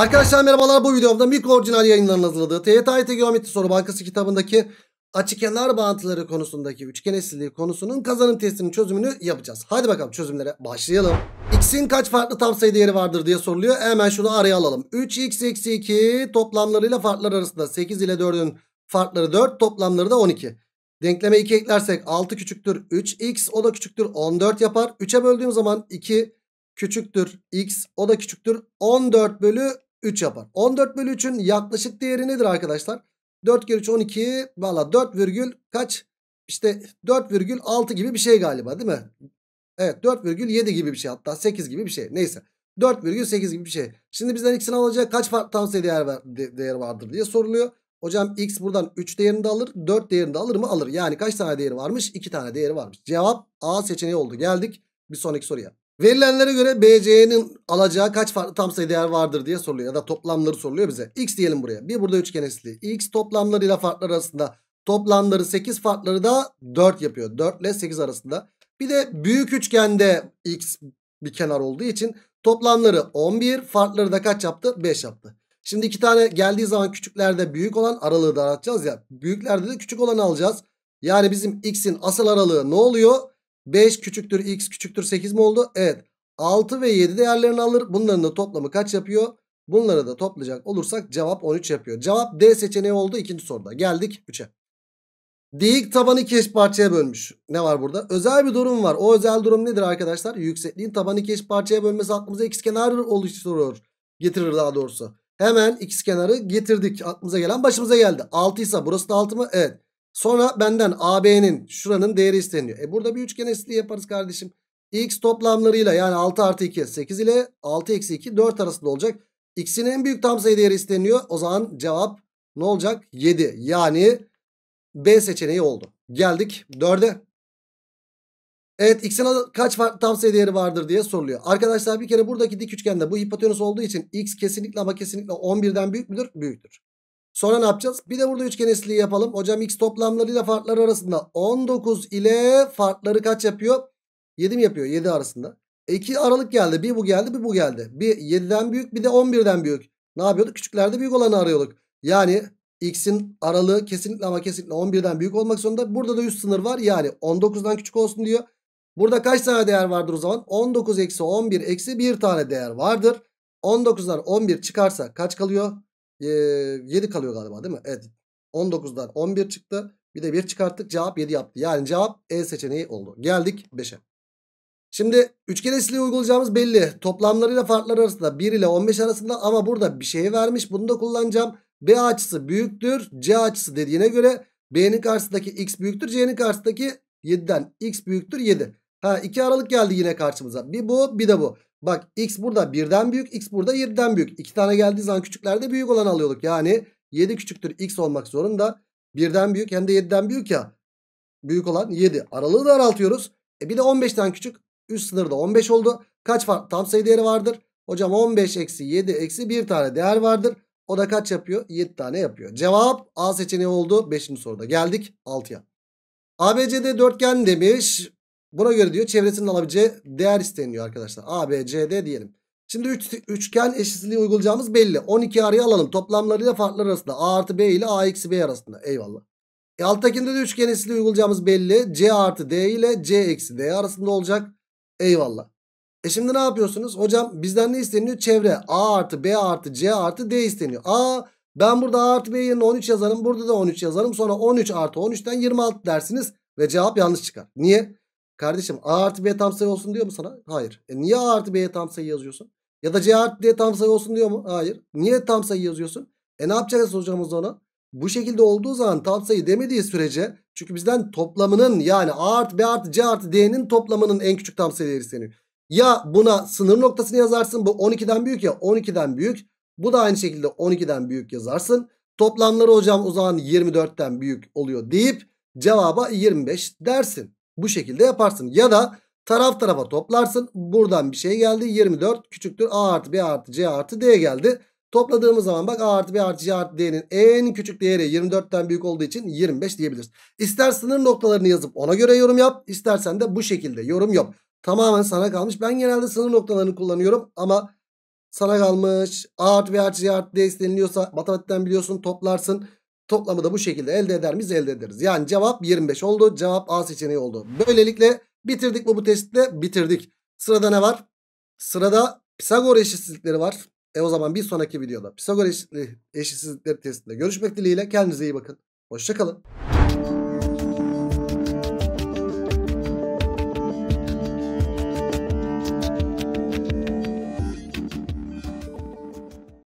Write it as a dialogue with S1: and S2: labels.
S1: Arkadaşlar merhabalar bu videomda mikro orijinal yayınların hazırladığı TYT Geometri Soru Bankası kitabındaki açı kenar bağıntıları konusundaki üçgen eşsizliği konusunun kazanım testinin çözümünü yapacağız. Hadi bakalım çözümlere başlayalım. X'in kaç farklı tam sayı değeri vardır diye soruluyor. Hemen şunu araya alalım. 3x eksi 2 toplamlarıyla farklar arasında 8 ile 4'ün farkları 4 toplamları da 12. Denkleme 2 eklersek 6 küçüktür 3x o da küçüktür 14 yapar. 3'e böldüğüm zaman 2 küçüktür x o da küçüktür 14 bölü 3 yapar. 14 bölü 3'ün yaklaşık değeri nedir arkadaşlar? 4 kere 3 12 valla 4 virgül kaç? İşte 4 virgül 6 gibi bir şey galiba değil mi? Evet 4 virgül 7 gibi bir şey hatta 8 gibi bir şey neyse. 4 virgül 8 gibi bir şey. Şimdi bizden x'ini alacak kaç farklı tavsiye değer, var, de, değer vardır diye soruluyor. Hocam x buradan 3 değerinde alır 4 değerinde alır mı? Alır. Yani kaç tane değeri varmış? 2 tane değeri varmış. Cevap A seçeneği oldu. Geldik bir sonraki soruya. Verilenlere göre BC'nin alacağı kaç farklı tam sayı değer vardır diye soruluyor. Ya da toplamları soruluyor bize. X diyelim buraya. Bir burada üçgen eşitliği. X toplamlarıyla farklar arasında. Toplamları 8 farkları da 4 yapıyor. 4 ile 8 arasında. Bir de büyük üçgende X bir kenar olduğu için toplamları 11 farkları da kaç yaptı? 5 yaptı. Şimdi iki tane geldiği zaman küçüklerde büyük olan aralığı da daraltacağız ya. Büyüklerde de küçük olanı alacağız. Yani bizim x'in asıl aralığı ne oluyor? 5 küçüktür x küçüktür 8 mi oldu? Evet. 6 ve 7 değerlerini alır. Bunların da toplamı kaç yapıyor? Bunları da toplayacak olursak cevap 13 yapıyor. Cevap D seçeneği oldu ikinci soruda. Geldik 3'e. Dik tabanı iki eş parçaya bölmüş. Ne var burada? Özel bir durum var. O özel durum nedir arkadaşlar? Yüksekliğin tabanı iki eş parçaya bölmesi aklımıza ikizkenar oluşturur. Getirir daha doğrusu. Hemen ikizkenarı getirdik. Aklımıza gelen başımıza geldi. 6 ise burası da 6 mı? Evet. Sonra benden AB'nin şuranın değeri isteniyor. E burada bir üçgen eşitliği yaparız kardeşim. X toplamlarıyla yani 6 artı 2 8 ile 6 eksi 2 4 arasında olacak. X'in en büyük tam sayı değeri isteniyor. O zaman cevap ne olacak? 7 yani B seçeneği oldu. Geldik 4'e. Evet x'in kaç tam sayı değeri vardır diye soruluyor. Arkadaşlar bir kere buradaki dik üçgende bu hipotenüs olduğu için x kesinlikle ama kesinlikle 11'den büyük müdür? Büyüktür. Sonra ne yapacağız? Bir de burada üçgen eşitliği yapalım. Hocam x toplamlarıyla farklar arasında 19 ile farkları kaç yapıyor? 7 mi yapıyor? 7 arasında. 2 e, aralık geldi. Bir bu geldi bir bu geldi. Bir 7'den büyük bir de 11'den büyük. Ne yapıyorduk? Küçüklerde büyük olanı arıyorduk. Yani x'in aralığı kesinlikle ama kesinlikle 11'den büyük olmak zorunda. Burada da üst sınır var. Yani 19'dan küçük olsun diyor. Burada kaç tane değer vardır o zaman? 19 eksi 11 eksi 1 tane değer vardır. 19'dan 11 çıkarsa kaç kalıyor? e, 7 kalıyor galiba değil mi? Evet. 19'dan 11 çıktı. Bir de 1 çıkarttık. Cevap 7 yaptı. Yani cevap E seçeneği oldu. Geldik 5'e. Şimdi üçgen eşitliği uygulayacağımız belli. Toplamlarıyla farkları arasında 1 ile 15 arasında ama burada bir şey vermiş. Bunu da kullanacağım. B açısı büyüktür. C açısı dediğine göre B'nin karşısındaki X büyüktür. C'nin karşısındaki 7'den X büyüktür 7. Ha 2 aralık geldi yine karşımıza. Bir bu bir de bu. Bak x burada 1'den büyük x burada 7'den büyük. 2 tane geldiği zaman küçüklerde büyük olan alıyorduk. Yani 7 küçüktür x olmak zorunda. 1'den büyük hem de 7'den büyük ya. Büyük olan 7. Aralığı da araltıyoruz. E bir de 15'ten küçük. Üst sınırda 15 oldu. Kaç var? tam sayı değeri vardır? Hocam 15 eksi 7 eksi 1 tane değer vardır. O da kaç yapıyor? 7 tane yapıyor. Cevap A seçeneği oldu. 5. soruda geldik 6'ya. ABCD dörtgen demiş. Buna göre diyor çevresinin alabileceği değer isteniyor arkadaşlar. A, B, C, D diyelim. Şimdi üç, üçgen eşitliği uygulayacağımız belli. 12 arayı alalım. Toplamlarıyla farkları arasında. A artı B ile A eksi B arasında. Eyvallah. E alttakinde de üçgen eşitliği uygulayacağımız belli. C artı D ile C eksi D arasında olacak. Eyvallah. E şimdi ne yapıyorsunuz? Hocam bizden ne isteniyor? Çevre. A artı B artı C artı D isteniyor. A ben burada A artı B yerine 13 yazarım. Burada da 13 yazarım. Sonra 13 artı 13'ten 26 dersiniz. Ve cevap yanlış çıkar. Niye? Kardeşim A artı B tam sayı olsun diyor mu sana? Hayır. E niye A artı b tam sayı yazıyorsun? Ya da C artı D tam sayı olsun diyor mu? Hayır. Niye tam sayı yazıyorsun? E ne yapacağız hocamız ona? Bu şekilde olduğu zaman tam sayı demediği sürece çünkü bizden toplamının yani A artı B artı C artı D'nin toplamının en küçük tam sayıları isteniyor. Ya buna sınır noktasını yazarsın bu 12'den büyük ya 12'den büyük. Bu da aynı şekilde 12'den büyük yazarsın. Toplamları hocam o zaman 24'ten büyük oluyor deyip cevaba 25 dersin. Bu şekilde yaparsın. Ya da taraf tarafa toplarsın. Buradan bir şey geldi. 24 küçüktür. A artı B artı C artı D geldi. Topladığımız zaman bak A artı B artı C artı D'nin en küçük değeri 24'ten büyük olduğu için 25 diyebiliriz. İster sınır noktalarını yazıp ona göre yorum yap. istersen de bu şekilde yorum yap. Tamamen sana kalmış. Ben genelde sınır noktalarını kullanıyorum ama sana kalmış. A artı B artı C artı D isteniliyorsa matematikten biliyorsun toplarsın. Toplamı da bu şekilde elde eder miyiz? Elde ederiz. Yani cevap 25 oldu. Cevap A seçeneği oldu. Böylelikle bitirdik mi bu testte? de? Bitirdik. Sırada ne var? Sırada Pisagor eşitsizlikleri var. E o zaman bir sonraki videoda Pisagor eşitsizlikleri testinde görüşmek dileğiyle. Kendinize iyi bakın. Hoşçakalın.